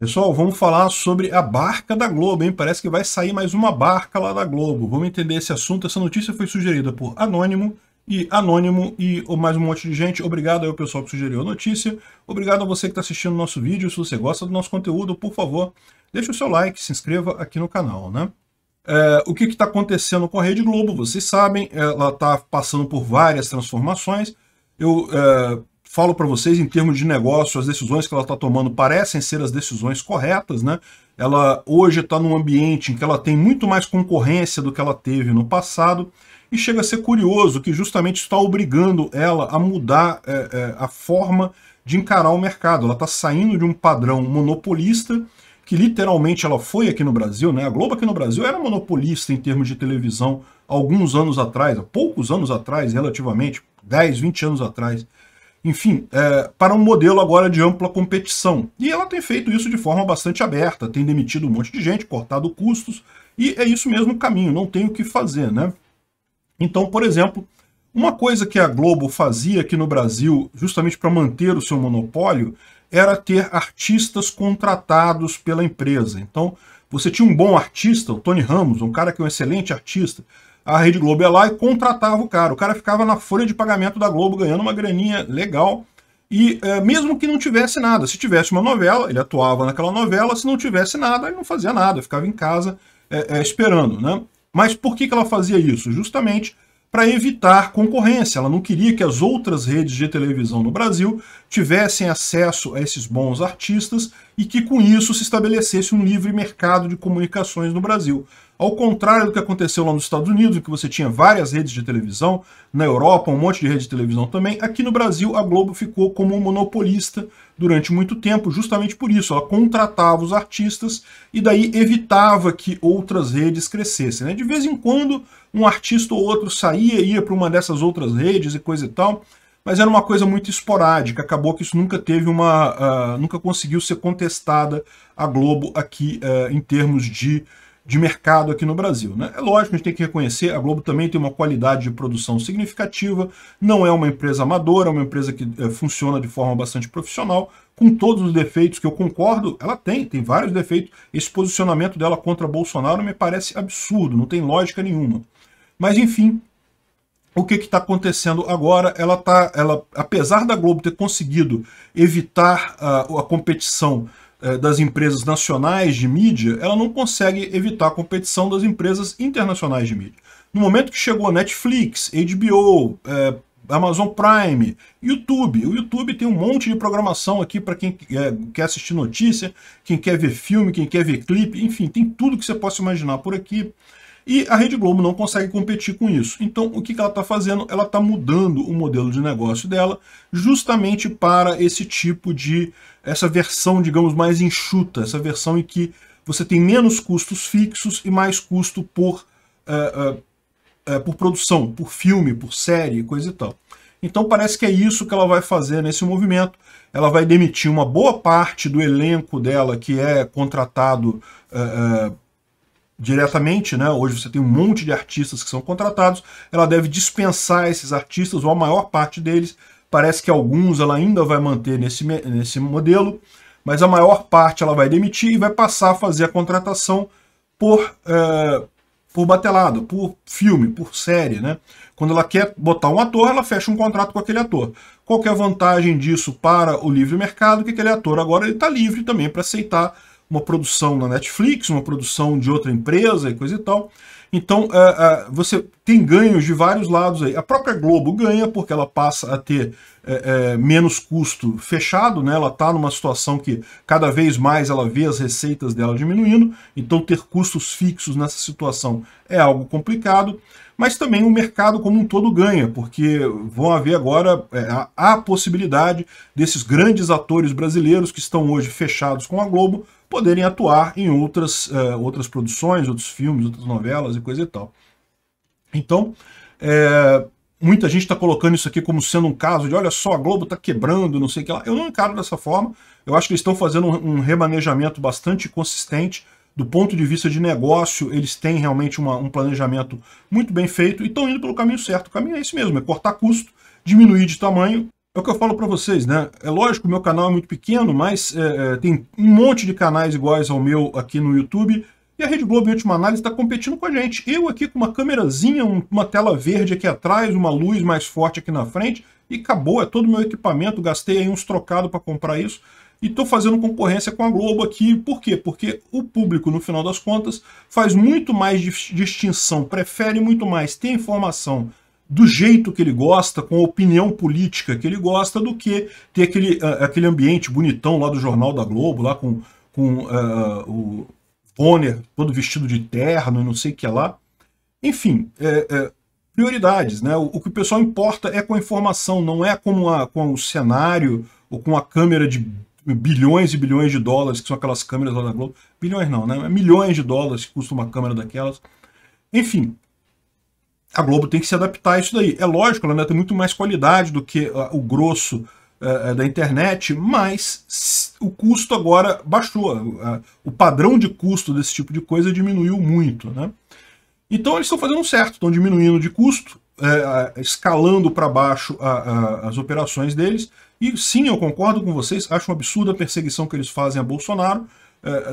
Pessoal, vamos falar sobre a barca da Globo, hein? Parece que vai sair mais uma barca lá da Globo. Vamos entender esse assunto. Essa notícia foi sugerida por Anônimo e Anônimo e mais um monte de gente. Obrigado ao pessoal que sugeriu a notícia. Obrigado a você que está assistindo o nosso vídeo. Se você gosta do nosso conteúdo, por favor, deixe o seu like, se inscreva aqui no canal, né? É, o que está acontecendo com a Rede Globo, vocês sabem, ela está passando por várias transformações. Eu é, falo para vocês em termos de negócio, as decisões que ela está tomando parecem ser as decisões corretas, né? Ela hoje está num ambiente em que ela tem muito mais concorrência do que ela teve no passado e chega a ser curioso que justamente está obrigando ela a mudar é, é, a forma de encarar o mercado. Ela está saindo de um padrão monopolista que literalmente ela foi aqui no Brasil, né? A Globo aqui no Brasil era monopolista em termos de televisão alguns anos atrás, há poucos anos atrás, relativamente, 10, 20 anos atrás enfim, é, para um modelo agora de ampla competição. E ela tem feito isso de forma bastante aberta, tem demitido um monte de gente, cortado custos, e é isso mesmo o caminho, não tem o que fazer, né? Então, por exemplo, uma coisa que a Globo fazia aqui no Brasil, justamente para manter o seu monopólio, era ter artistas contratados pela empresa. Então, você tinha um bom artista, o Tony Ramos, um cara que é um excelente artista, a Rede Globo ia lá e contratava o cara. O cara ficava na folha de pagamento da Globo ganhando uma graninha legal. E é, mesmo que não tivesse nada, se tivesse uma novela, ele atuava naquela novela, se não tivesse nada, ele não fazia nada, ficava em casa é, é, esperando. Né? Mas por que, que ela fazia isso? Justamente para evitar concorrência. Ela não queria que as outras redes de televisão no Brasil tivessem acesso a esses bons artistas e que com isso se estabelecesse um livre mercado de comunicações no Brasil. Ao contrário do que aconteceu lá nos Estados Unidos, em que você tinha várias redes de televisão, na Europa um monte de rede de televisão também, aqui no Brasil a Globo ficou como um monopolista durante muito tempo, justamente por isso. Ela contratava os artistas e daí evitava que outras redes crescessem. Né? De vez em quando um artista ou outro saía, ia para uma dessas outras redes e coisa e tal, mas era uma coisa muito esporádica, acabou que isso nunca teve uma... Uh, nunca conseguiu ser contestada a Globo aqui uh, em termos de, de mercado aqui no Brasil. Né? É lógico, a gente tem que reconhecer, a Globo também tem uma qualidade de produção significativa, não é uma empresa amadora, é uma empresa que uh, funciona de forma bastante profissional, com todos os defeitos que eu concordo, ela tem, tem vários defeitos. Esse posicionamento dela contra Bolsonaro me parece absurdo, não tem lógica nenhuma. Mas enfim, o que está acontecendo agora? Ela tá, ela, apesar da Globo ter conseguido evitar a, ah, a competição eh, das empresas nacionais de mídia, ela não consegue evitar a competição das empresas internacionais de mídia. No momento que chegou a Netflix, HBO, eh, Amazon Prime, YouTube. O YouTube tem um monte de programação aqui para quem é, quer assistir notícia, quem quer ver filme, quem quer ver clipe, enfim, tem tudo que você possa imaginar por aqui. E a Rede Globo não consegue competir com isso. Então, o que ela está fazendo? Ela está mudando o modelo de negócio dela justamente para esse tipo de, essa versão, digamos, mais enxuta, essa versão em que você tem menos custos fixos e mais custo por, uh, uh, uh, por produção, por filme, por série, coisa e tal. Então parece que é isso que ela vai fazer nesse movimento. Ela vai demitir uma boa parte do elenco dela que é contratado diretamente, né? Hoje você tem um monte de artistas que são contratados, ela deve dispensar esses artistas, ou a maior parte deles. Parece que alguns ela ainda vai manter nesse, nesse modelo, mas a maior parte ela vai demitir e vai passar a fazer a contratação por, é, por batelada, por filme, por série. Né? Quando ela quer botar um ator, ela fecha um contrato com aquele ator. Qual é a vantagem disso para o livre mercado? Que aquele ator agora está livre também para aceitar uma produção na Netflix, uma produção de outra empresa e coisa e tal. Então, é, é, você tem ganhos de vários lados aí. A própria Globo ganha porque ela passa a ter é, é, menos custo fechado, né? ela está numa situação que cada vez mais ela vê as receitas dela diminuindo, então ter custos fixos nessa situação é algo complicado mas também o mercado como um todo ganha, porque vão haver agora é, a, a, possibilidade desses grandes atores brasileiros que estão hoje fechados com a Globo poderem atuar em outras, é, outras produções, outros filmes, outras novelas e coisa e tal. Então, é, muita gente está colocando isso aqui como sendo um caso de olha só, a Globo está quebrando, não sei o que lá. Eu não encaro dessa forma. Eu acho que eles estão fazendo um, um, remanejamento bastante consistente. Do ponto de vista de negócio, eles têm realmente uma, um planejamento muito bem feito e estão indo pelo caminho certo. O caminho é esse mesmo, é cortar custo, diminuir de tamanho. É o que eu falo para vocês, né? É lógico, o meu canal é muito pequeno, mas é, é tem um monte de canais iguais ao meu aqui no YouTube e a Rede Globo, em última análise, está competindo com a gente. Eu aqui com uma câmerazinha, uma tela verde aqui atrás, uma luz mais forte aqui na frente, e acabou, é todo o meu equipamento, gastei aí uns trocados para comprar isso, e estou fazendo concorrência com a Globo aqui. Por quê? Porque o público, no final das contas, faz muito mais distinção, prefere muito mais ter informação do jeito que ele gosta, com a opinião política que ele gosta, do que ter aquele, ah, aquele ambiente bonitão lá do Jornal da Globo, lá com, com uh, o Bonner todo vestido de terno e não sei o que lá. Enfim, é, é, prioridades, né? O, o, que o pessoal importa é com a informação, não é com, a, com o cenário ou com a câmera de bilhões e bilhões de dólares, que são aquelas câmeras lá da Globo. Bilhões não, né? É milhões de dólares que custa uma câmera daquelas. Enfim, a Globo tem que se adaptar a isso daí. É lógico, ela né, tem muito mais qualidade do que ah, o grosso eh, eh, da internet, mas o custo agora baixou. Eh, o padrão de custo desse tipo de coisa diminuiu muito. Né? Então eles estão fazendo certo, estão diminuindo de custo, escalando para baixo as operações deles. E sim, eu concordo com vocês, acho um absurdo a perseguição que eles fazem a Bolsonaro,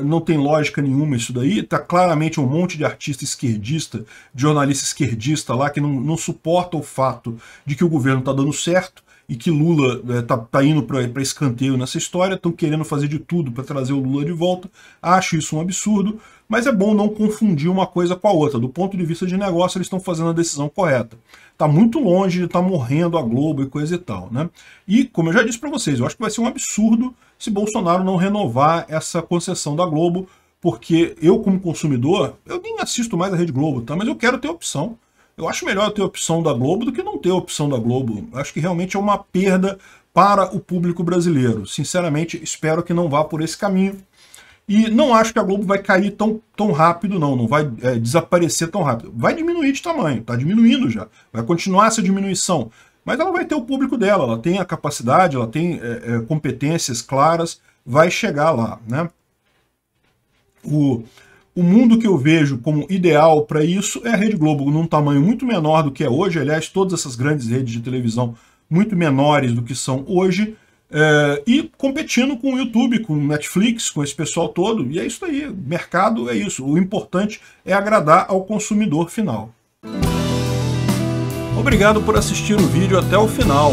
não tem lógica nenhuma isso daí. Está claramente um monte de artista esquerdista, de jornalista esquerdista lá, que não, não suporta o fato de que o governo está dando certo e que Lula está é, tá, tá indo para escanteio nessa história, estão querendo fazer de tudo para trazer o Lula de volta. Acho isso um absurdo, mas é bom não confundir uma coisa com a outra. Do ponto de vista de negócio, eles estão fazendo a decisão correta. Está muito longe de estar tá morrendo a Globo e coisa e tal. Né? E, como eu já disse para vocês, eu acho que vai ser um absurdo se Bolsonaro não renovar essa concessão da Globo, porque eu, como consumidor, eu nem assisto mais a Rede Globo, tá? mas eu quero ter opção. Eu acho melhor ter a opção da Globo do que não ter a opção da Globo. Acho que realmente é uma perda para o público brasileiro. Sinceramente, espero que não vá por esse caminho. E não acho que a Globo vai cair tão, tão rápido, não. Não vai é, desaparecer tão rápido. Vai diminuir de tamanho, está diminuindo já. Vai continuar essa diminuição. Mas ela vai ter o público dela, ela tem a capacidade, ela tem é, é competências claras, vai chegar lá. Né? O, o mundo que eu vejo como ideal para isso é a Rede Globo, num tamanho muito menor do que é hoje. Aliás, todas essas grandes redes de televisão muito menores do que são hoje. É, e competindo com o YouTube, com o Netflix, com esse pessoal todo. E é isso aí. Mercado é isso. O importante é agradar ao consumidor final. Obrigado por assistir o vídeo até o final.